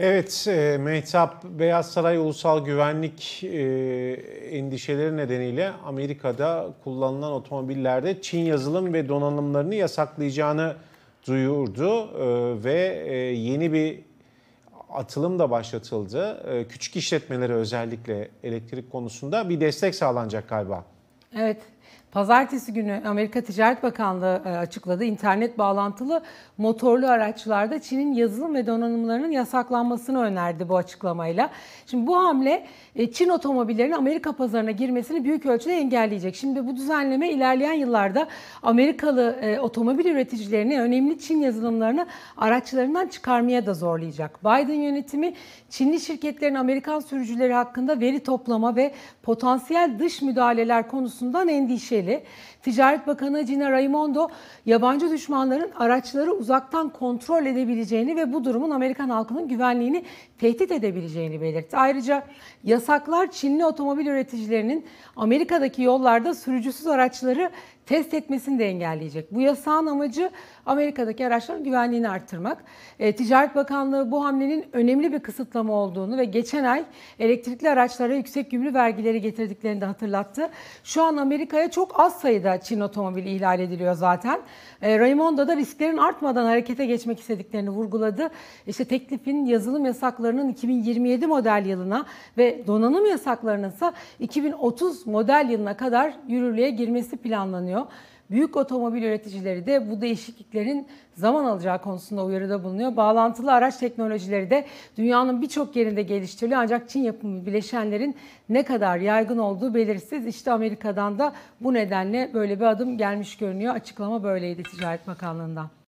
Evet, e, Mehtap Beyaz Saray Ulusal Güvenlik e, endişeleri nedeniyle Amerika'da kullanılan otomobillerde Çin yazılım ve donanımlarını yasaklayacağını duyurdu e, ve e, yeni bir atılım da başlatıldı. E, küçük işletmeleri özellikle elektrik konusunda bir destek sağlanacak galiba. Evet, Pazartesi günü Amerika Ticaret Bakanlığı e, açıkladı. İnternet bağlantılı motorlu araçlarda Çin'in yazılım ve donanımlarının yasaklanmasını önerdi bu açıklamayla. Şimdi bu hamle e, Çin otomobillerinin Amerika pazarına girmesini büyük ölçüde engelleyecek. Şimdi bu düzenleme ilerleyen yıllarda Amerikalı e, otomobil üreticilerini önemli Çin yazılımlarını araçlarından çıkarmaya da zorlayacak. Biden yönetimi Çinli şirketlerin Amerikan sürücüleri hakkında veri toplama ve potansiyel dış müdahaleler konusundan endişe endişeli. Ticaret Bakanı Gina Raimondo yabancı düşmanların araçları uzaktan kontrol edebileceğini ve bu durumun Amerikan halkının güvenliğini tehdit edebileceğini belirtti. Ayrıca yasaklar Çinli otomobil üreticilerinin Amerika'daki yollarda sürücüsüz araçları test etmesini de engelleyecek. Bu yasağın amacı Amerika'daki araçların güvenliğini artırmak. E, Ticaret Bakanlığı bu hamlenin önemli bir kısıtlama olduğunu ve geçen ay elektrikli araçlara yüksek gümrük vergileri getirdiklerini de hatırlattı. Şu an Amerika'ya çok az sayıda Çin otomobili ihlal ediliyor zaten. E, Raimondo da risklerin artmadan harekete geçmek istediklerini vurguladı. İşte teklifin yazılım yasaklarının 2027 model yılına ve donanım yasaklarının ise 2030 model yılına kadar yürürlüğe girmesi planlanıyor. Büyük otomobil üreticileri de bu değişikliklerin zaman alacağı konusunda uyarıda bulunuyor. Bağlantılı araç teknolojileri de dünyanın birçok yerinde geliştiriliyor ancak Çin yapımı bileşenlerin ne kadar yaygın olduğu belirsiz. İşte Amerika'dan da bu nedenle böyle bir adım gelmiş görünüyor. Açıklama böyleydi Ticaret Bakanlığı'ndan.